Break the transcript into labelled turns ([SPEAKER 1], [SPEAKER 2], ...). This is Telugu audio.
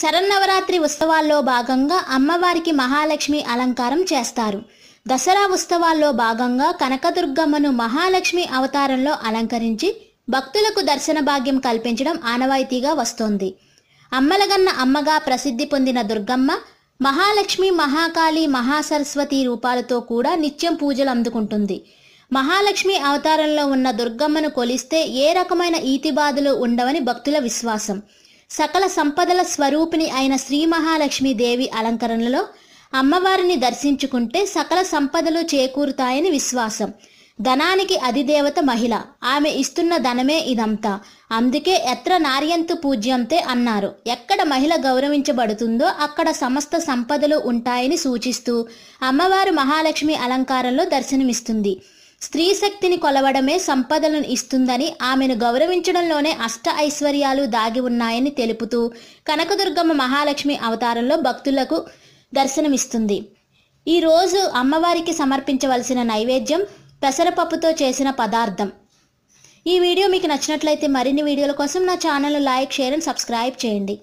[SPEAKER 1] శరన్నవరాత్రి ఉత్సవాల్లో భాగంగా అమ్మవారికి మహాలక్ష్మి అలంకారం చేస్తారు దసరా ఉత్సవాల్లో భాగంగా కనకదుర్గమ్మను మహాలక్ష్మి అవతారంలో అలంకరించి భక్తులకు దర్శన భాగ్యం కల్పించడం ఆనవాయితీగా వస్తోంది అమ్మలగన్న అమ్మగా ప్రసిద్ధి పొందిన దుర్గమ్మ మహాలక్ష్మి మహాకాళి మహాసరస్వతి రూపాలతో కూడా నిత్యం పూజలు అందుకుంటుంది మహాలక్ష్మి అవతారంలో ఉన్న దుర్గమ్మను కొలిస్తే ఏ రకమైన ఈతిబాధలు ఉండవని భక్తుల విశ్వాసం సకల సంపదల స్వరూపిణి అయిన శ్రీ మహాలక్ష్మి దేవి అలంకరణలో అమ్మవారిని దర్శించుకుంటే సకల సంపదలు చేకూరుతాయని విశ్వాసం ధనానికి అధిదేవత మహిళ ఆమె ఇస్తున్న ధనమే ఇదంతా అందుకే ఎత్ర నార్యంతు పూజ్యంతే అన్నారు ఎక్కడ మహిళ గౌరవించబడుతుందో అక్కడ సమస్త సంపదలు ఉంటాయని సూచిస్తూ అమ్మవారు మహాలక్ష్మి అలంకారంలో దర్శనమిస్తుంది స్త్రీ శక్తిని కొలవడమే సంపదలను ఇస్తుందని ఆమెను గౌరవించడంలోనే అష్ట ఐశ్వర్యాలు దాగి ఉన్నాయని తెలుపుతూ కనకదుర్గమ్మ మహాలక్ష్మి అవతారంలో భక్తులకు దర్శనమిస్తుంది ఈరోజు అమ్మవారికి సమర్పించవలసిన నైవేద్యం పెసరపప్పుతో చేసిన పదార్థం ఈ వీడియో మీకు నచ్చినట్లయితే మరిన్ని వీడియోల కోసం నా channel like share and subscribe చేయండి